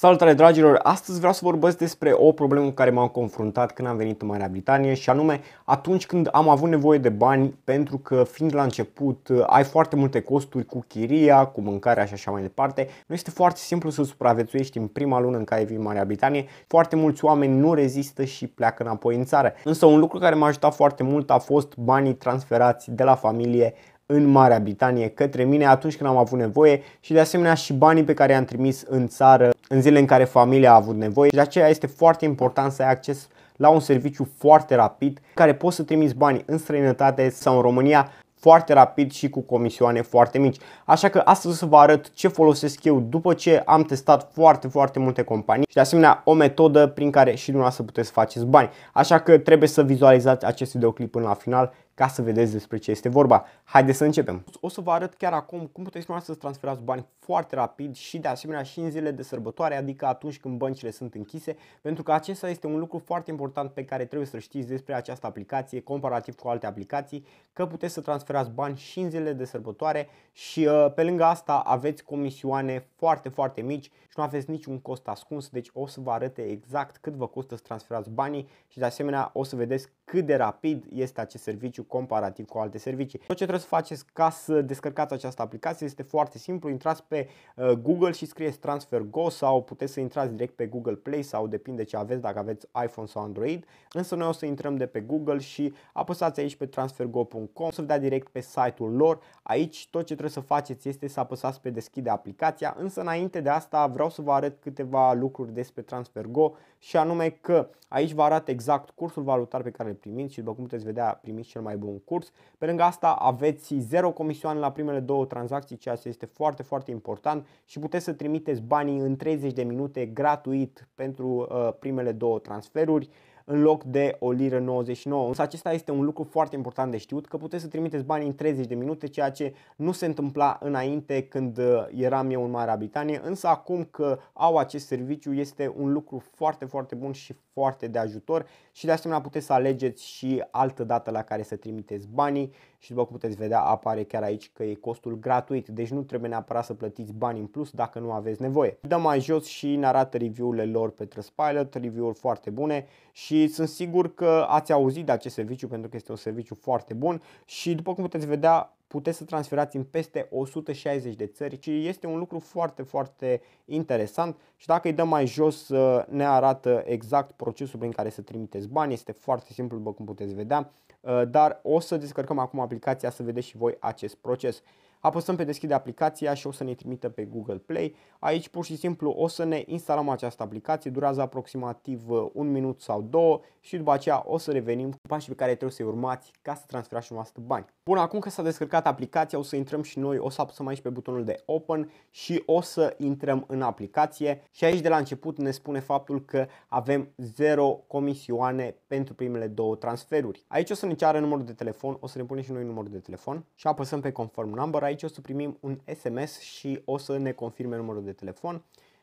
Salutare dragilor! Astăzi vreau să vorbesc despre o problemă cu care m-am confruntat când am venit în Marea Britanie și anume atunci când am avut nevoie de bani pentru că fiind la început ai foarte multe costuri cu chiria, cu mâncarea și așa mai departe. Nu este foarte simplu să supraviețuiești în prima lună în care vii în Marea Britanie. Foarte mulți oameni nu rezistă și pleacă înapoi în țară. Însă un lucru care m-a ajutat foarte mult a fost banii transferați de la familie în Marea Britanie către mine atunci când am avut nevoie și de asemenea și banii pe care i-am trimis în țară în zile în care familia a avut nevoie. De aceea este foarte important să ai acces la un serviciu foarte rapid care poți să trimiți bani în străinătate sau în România foarte rapid și cu comisioane foarte mici. Așa că astăzi să vă arăt ce folosesc eu după ce am testat foarte, foarte multe companii și de asemenea o metodă prin care și dumneavoastră puteți să faceți bani. Așa că trebuie să vizualizați acest videoclip până la final ca să vedeți despre ce este vorba. Haideți să începem! O să vă arăt chiar acum cum puteți să transferați bani foarte rapid și de asemenea și în zilele de sărbătoare, adică atunci când băncile sunt închise, pentru că acesta este un lucru foarte important pe care trebuie să știți despre această aplicație comparativ cu alte aplicații, că puteți să transferați bani și în zilele de sărbătoare și uh, pe lângă asta aveți comisioane foarte, foarte mici și nu aveți niciun cost ascuns, deci o să vă arăte exact cât vă costă să transferați banii și de asemenea o să vedeți cât de rapid este acest serviciu comparativ cu alte servicii. Tot ce trebuie să faceți ca să descărcați această aplicație este foarte simplu, intrați pe uh, Google și scrieți TransferGo sau puteți să intrați direct pe Google Play sau depinde ce aveți, dacă aveți iPhone sau Android, însă noi o să intrăm de pe Google și apăsați aici pe transfergo.com, să vă dea direct pe site-ul lor. Aici tot ce trebuie să faceți este să apăsați pe deschide aplicația, însă înainte de asta vreau să vă arăt câteva lucruri despre TransferGo și anume că aici vă arată exact cursul valutar pe care îl primiți și după cum puteți vedea primiți cel mai aibă un curs. Pe lângă asta aveți zero comisioane la primele două tranzacții, ceea ce este foarte, foarte important și puteți să trimiteți banii în 30 de minute gratuit pentru uh, primele două transferuri în loc de o liră 99. Însă acesta este un lucru foarte important de știut, că puteți să trimiteți bani în 30 de minute, ceea ce nu se întâmpla înainte când uh, eram eu în Marea Britanie, însă acum că au acest serviciu este un lucru foarte, foarte bun și foarte de ajutor și de asemenea puteți să alegeți și altă dată la care să trimiteți banii și după cum puteți vedea apare chiar aici că e costul gratuit, deci nu trebuie neapărat să plătiți bani în plus dacă nu aveți nevoie. Dăm mai jos și ne arată review-urile lor pe Trustpilot, review-uri foarte bune și sunt sigur că ați auzit de acest serviciu pentru că este un serviciu foarte bun și după cum puteți vedea puteți să transferați în peste 160 de țări și este un lucru foarte, foarte interesant și dacă îi dăm mai jos uh, ne arată exact procesul prin care să trimiteți bani, este foarte simplu după cum puteți vedea, uh, dar o să descărcăm acum aplicația să vedeți și voi acest proces apăsăm pe deschide aplicația și o să ne trimită pe Google Play. Aici pur și simplu o să ne instalăm această aplicație, durează aproximativ uh, un minut sau două și după aceea o să revenim cu pașii pe care trebuie să-i urmați ca să transferați și noastră bani. Bun, acum că s-a descărcat aplicația o să intrăm și noi, o să apăsăm aici pe butonul de Open și o să intrăm în aplicație și aici de la început ne spune faptul că avem 0 comisioane pentru primele două transferuri. Aici o să ne ceară numărul de telefon, o să ne punem și noi numărul de telefon și apăsăm pe Confirm Number aici o să primim un SMS și o să ne confirme numărul de telefon.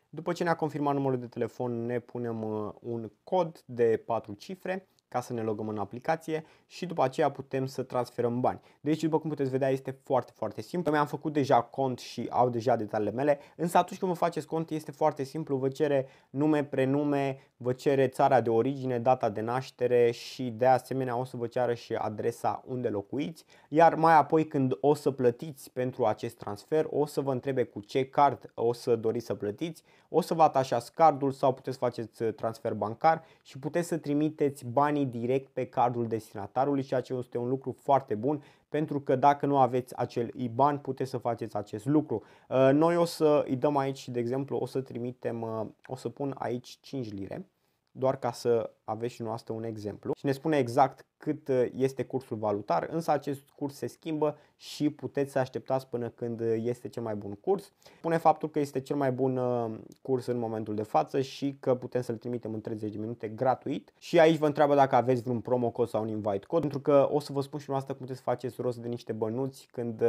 După ce ne-a confirmat numărul de telefon, ne punem uh, un cod de 4 cifre ca să ne logăm în aplicație și după aceea putem să transferăm bani. Deci după cum puteți vedea este foarte foarte simplu. Mi-am făcut deja cont și au deja detaliile mele, însă atunci când vă faceți cont este foarte simplu, vă cere nume, prenume, vă cere țara de origine, data de naștere și de asemenea o să vă ceară și adresa unde locuiți, iar mai apoi când o să plătiți pentru acest transfer o să vă întrebe cu ce card o să doriți să plătiți, o să vă atașați cardul sau puteți faceți transfer bancar și puteți să trimiteți banii banii direct pe cardul destinatarului, ceea ce este un lucru foarte bun pentru că dacă nu aveți acel IBAN puteți să faceți acest lucru. Uh, noi o să îi dăm aici, de exemplu, o să trimitem, uh, o să pun aici 5 lire, doar ca să aveți și noastră un exemplu și ne spune exact cât uh, este cursul valutar, însă acest curs se schimbă și puteți să așteptați până când uh, este cel mai bun curs. Pune faptul că este cel mai bun uh, curs în momentul de față și că putem să-l trimitem în 30 de minute gratuit. Și aici vă întreabă dacă aveți vreun promo code sau un invite code, pentru că o să vă spun și noastră cum puteți să faceți rost de niște bănuți când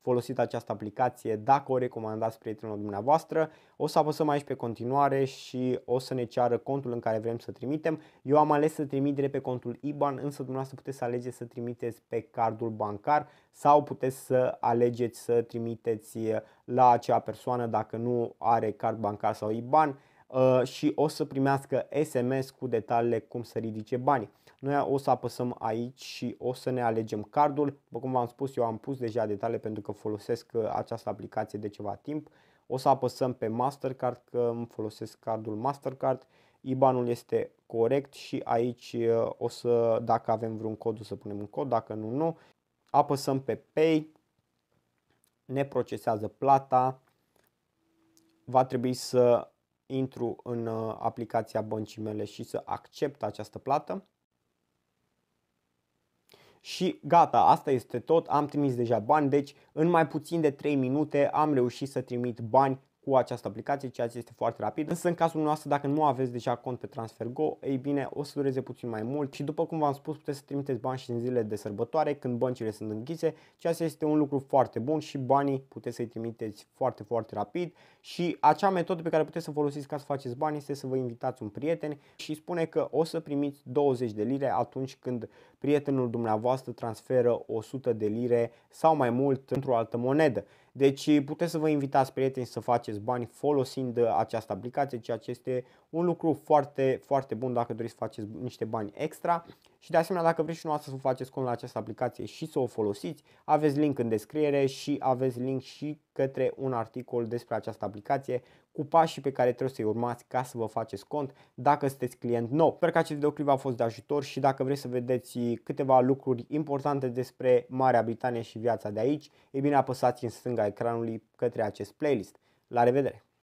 folosiți această aplicație, dacă o recomandați prietenilor dumneavoastră. O să apăsăm aici pe continuare și o să ne ceară contul în care vrem să trimitem. Eu am ales să trimit direct pe contul IBAN, însă dumneavoastră puteți să alegeți să trimiteți pe cardul bancar sau puteți să alegeți să trimiteți eh, la acea persoană dacă nu are card bancar sau IBAN eh, și o să primească SMS cu detaliile cum să ridice banii. Noi o să apăsăm aici și o să ne alegem cardul. După cum v-am spus, eu am pus deja detalii pentru că folosesc eh, această aplicație de ceva timp. O să apăsăm pe Mastercard că îmi folosesc cardul Mastercard IBAN-ul este corect și aici o să, dacă avem vreun cod, o să punem un cod, dacă nu, nu. Apăsăm pe Pay, ne procesează plata, va trebui să intru în uh, aplicația băncii mele și să accept această plată. Și gata, asta este tot, am trimis deja bani, deci în mai puțin de 3 minute am reușit să trimit bani cu această aplicație, ceea ce este foarte rapid. Însă în cazul noastră, dacă nu aveți deja cont pe TransferGo, ei bine, o să dureze puțin mai mult și după cum v-am spus, puteți să trimiteți bani și în zilele de sărbătoare, când băncile sunt închise, ceea ce este un lucru foarte bun și banii puteți să-i trimiteți foarte, foarte rapid și acea metodă pe care puteți să folosiți ca să faceți bani este să vă invitați un prieten și spune că o să primiți 20 de lire atunci când prietenul dumneavoastră transferă 100 de lire sau mai mult într-o altă monedă. Deci puteți să vă invitați prieteni să faceți bani folosind această aplicație, ceea ce este un lucru foarte, foarte bun dacă doriți să faceți niște bani extra. Și de asemenea, dacă vreți și noastră să faceți cont la această aplicație și să o folosiți, aveți link în descriere și aveți link și către un articol despre această aplicație cu pașii pe care trebuie să-i urmați ca să vă faceți cont dacă sunteți client nou. Sper că acest videoclip a fost de ajutor și dacă vreți să vedeți câteva lucruri importante despre Marea Britanie și viața de aici, e bine apăsați în stânga ecranului către acest playlist. La revedere!